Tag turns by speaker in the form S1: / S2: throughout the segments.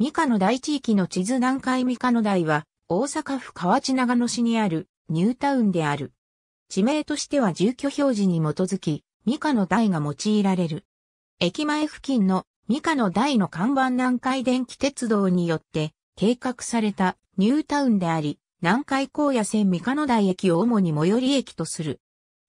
S1: 三河の大地域の地図南海三河の台は、大阪府河内長野市にあるニュータウンである。地名としては住居表示に基づき、三河の台が用いられる。駅前付近の三河の台の看板南海電気鉄道によって計画されたニュータウンであり、南海高野線三河の台駅を主に最寄り駅とする。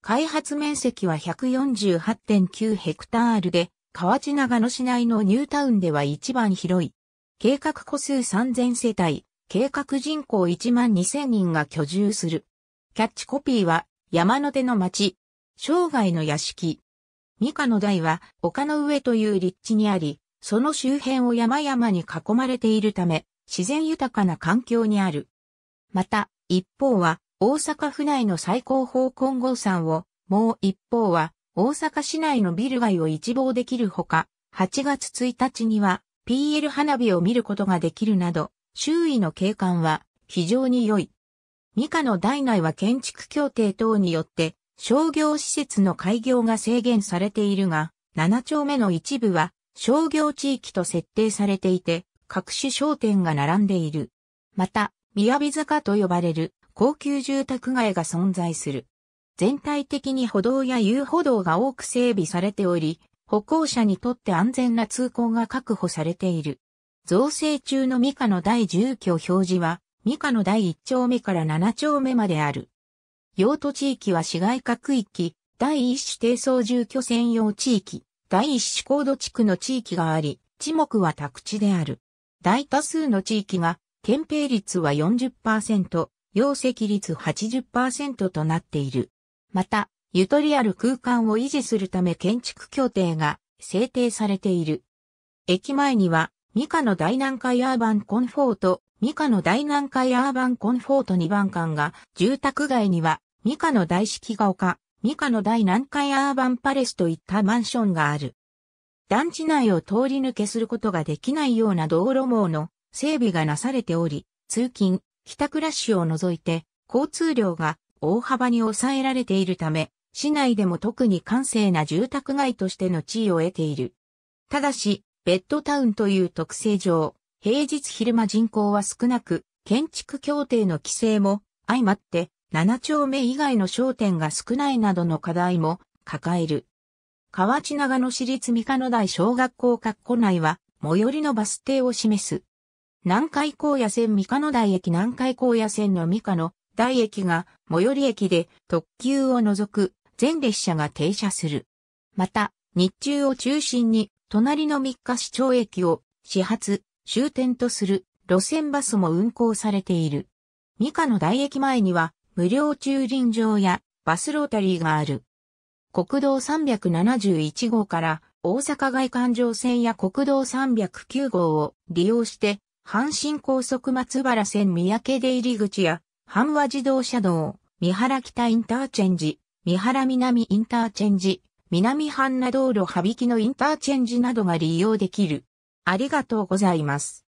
S1: 開発面積は148.9ヘクタールで、河内長野市内のニュータウンでは一番広い。計画個数3000世帯、計画人口1万2000人が居住する。キャッチコピーは、山の手の町、生涯の屋敷。三河の台は、丘の上という立地にあり、その周辺を山々に囲まれているため、自然豊かな環境にある。また、一方は、大阪府内の最高峰金剛山を、もう一方は、大阪市内のビル街を一望できるほか、8月1日には、PL 花火を見ることができるなど、周囲の景観は非常に良い。ミカの代内は建築協定等によって商業施設の開業が制限されているが、7丁目の一部は商業地域と設定されていて、各種商店が並んでいる。また、宮雅坂と呼ばれる高級住宅街が存在する。全体的に歩道や遊歩道が多く整備されており、歩行者にとって安全な通行が確保されている。造成中の三カの第住居表示は、三カの第1丁目から7丁目まである。用途地域は市街化区域、第1種低層住居専用地域、第1種高度地区の地域があり、地目は宅地である。大多数の地域が、憲兵率は40%、容積率80%となっている。また、ゆとりある空間を維持するため建築協定が制定されている。駅前には、ミカの大南海アーバンコンフォート、ミカの大南海アーバンコンフォート2番館が、住宅街には、ミカの大式が丘、ミカの大南海アーバンパレスといったマンションがある。団地内を通り抜けすることができないような道路網の整備がなされており、通勤、帰宅ラッシュを除いて、交通量が大幅に抑えられているため、市内でも特に閑静な住宅街としての地位を得ている。ただし、ベッドタウンという特性上、平日昼間人口は少なく、建築協定の規制も相まって7丁目以外の商店が少ないなどの課題も抱える。河内長野市立三科野台小学校括弧内は最寄りのバス停を示す。南海高野線三科野台駅南海高野線の三科野台駅が最寄り駅で特急を除く全列車が停車する。また、日中を中心に、隣の三日市町駅を始発、終点とする路線バスも運行されている。三日の大駅前には無料駐輪場やバスロータリーがある。国道371号から大阪外環状線や国道309号を利用して阪神高速松原線三宅出入り口や阪和自動車道、三原北インターチェンジ、三原南インターチェンジ、南半田道路羽引のインターチェンジなどが利用できる。ありがとうございます。